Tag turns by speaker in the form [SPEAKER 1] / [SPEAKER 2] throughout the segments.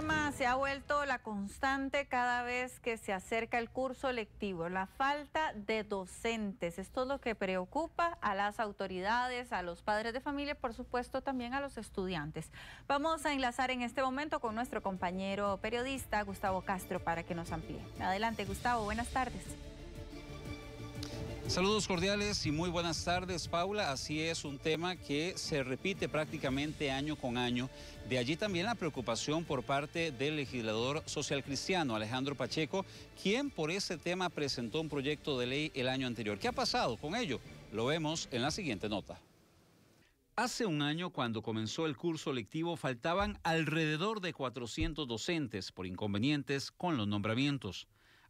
[SPEAKER 1] tema se ha vuelto la constante cada vez que se acerca el curso lectivo, la falta de docentes. Esto todo lo que preocupa a las autoridades, a los padres de familia, por supuesto también a los estudiantes. Vamos a enlazar en este momento con nuestro compañero periodista Gustavo Castro para que nos amplíe. Adelante Gustavo, buenas tardes. Saludos cordiales y muy buenas tardes, Paula. Así es un tema que se repite prácticamente año con año. De allí también la preocupación por parte del legislador social cristiano Alejandro Pacheco, quien por ese tema presentó un proyecto de ley el año anterior. ¿Qué ha pasado con ello? Lo vemos en la siguiente nota. Hace un año, cuando comenzó el curso lectivo, faltaban alrededor de 400 docentes por inconvenientes con los nombramientos.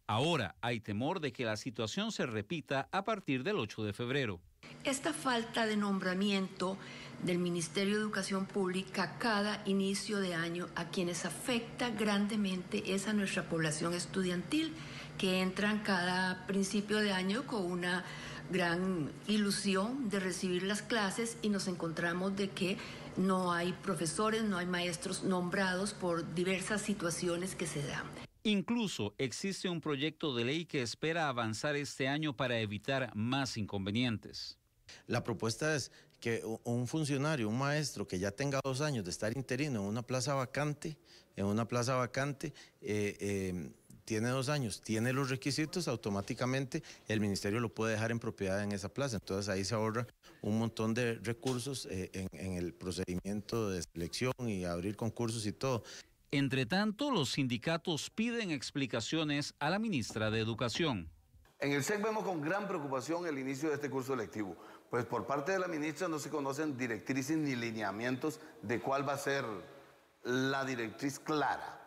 [SPEAKER 1] Ahora hay temor de que la situación se repita a partir del 8 de febrero.
[SPEAKER 2] Esta falta de nombramiento del Ministerio de Educación Pública cada inicio de año a quienes afecta grandemente es a nuestra población estudiantil que entran cada principio de año con una gran ilusión de recibir las clases y nos encontramos de que no hay profesores, no hay maestros nombrados por diversas situaciones que se dan.
[SPEAKER 1] Incluso existe un proyecto de ley que espera avanzar este año para evitar más inconvenientes. La propuesta es
[SPEAKER 3] que un funcionario, un maestro que ya tenga dos años de estar interino en una plaza vacante, en una plaza vacante, eh, em, tiene dos años, tiene los requisitos, automáticamente el ministerio lo puede dejar en propiedad en esa plaza. Entonces ahí se ahorra un montón de recursos eh, en el procedimiento de selección y abrir concursos y todo.
[SPEAKER 1] Entre tanto, los sindicatos piden explicaciones a la ministra de Educación.
[SPEAKER 3] En el SEC vemos con gran preocupación el inicio de este curso electivo, pues por parte de la ministra no se conocen directrices ni lineamientos de cuál va a ser la directriz clara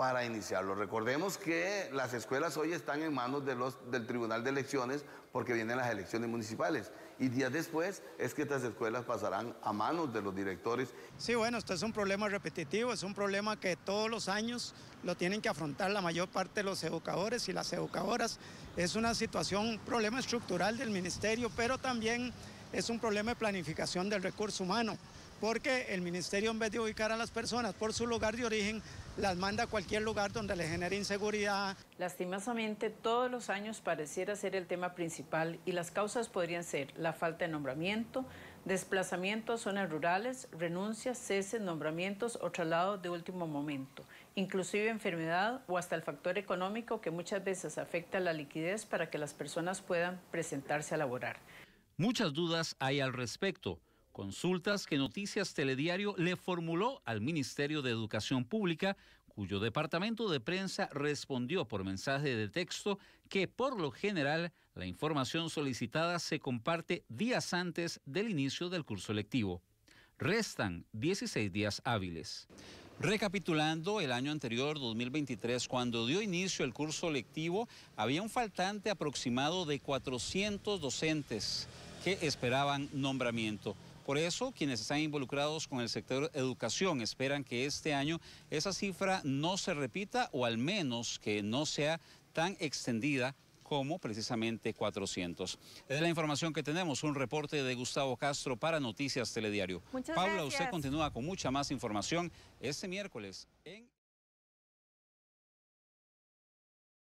[SPEAKER 3] para iniciarlo. Recordemos que las escuelas hoy están en manos de los, del Tribunal de Elecciones porque vienen las elecciones municipales y días después es que estas escuelas pasarán a manos de los directores. Sí, bueno, esto es un problema repetitivo, es un problema que
[SPEAKER 1] todos los años lo tienen que afrontar la mayor parte de los educadores y las educadoras. Es una situación, un problema estructural del ministerio, pero también es un problema de planificación del recurso humano porque el ministerio en vez de ubicar a las personas por su lugar de origen, las manda a cualquier lugar donde le genere inseguridad. Lastimosamente, todos los años pareciera ser el tema principal y las causas podrían ser la falta de nombramiento, desplazamiento a zonas rurales, renuncias, ceses, nombramientos o traslados de último momento, inclusive enfermedad o hasta el factor económico que muchas veces afecta la liquidez para que las personas puedan presentarse a laborar. Muchas dudas hay al respecto. Consultas que Noticias Telediario le formuló al Ministerio de Educación Pública, cuyo departamento de prensa respondió por mensaje de texto que por lo general la información solicitada se comparte días antes del inicio del curso lectivo. Restan 16 días hábiles. Recapitulando el año anterior, 2023, cuando dio inicio el curso lectivo, había un faltante aproximado de 400 docentes que esperaban nombramiento. Por eso, quienes están involucrados con el sector educación esperan que este año esa cifra no se repita o al menos que no sea tan extendida como precisamente 400. Es la información que tenemos, un reporte de Gustavo Castro para Noticias Telediario. Muchas Paula, usted continúa con mucha más información este miércoles en...